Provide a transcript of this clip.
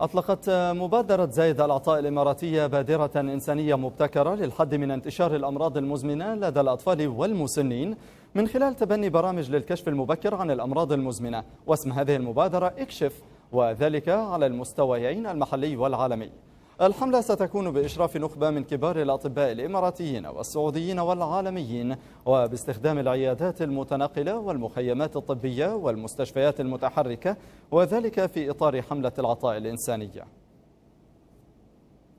أطلقت مبادرة زايد العطاء الإماراتية بادرة إنسانية مبتكرة للحد من انتشار الأمراض المزمنة لدى الأطفال والمسنين من خلال تبني برامج للكشف المبكر عن الأمراض المزمنة واسم هذه المبادرة اكشف وذلك على المستويين المحلي والعالمي الحملة ستكون بإشراف نخبة من كبار الأطباء الإماراتيين والسعوديين والعالميين وباستخدام العيادات المتنقلة والمخيمات الطبية والمستشفيات المتحركة وذلك في إطار حملة العطاء الإنسانية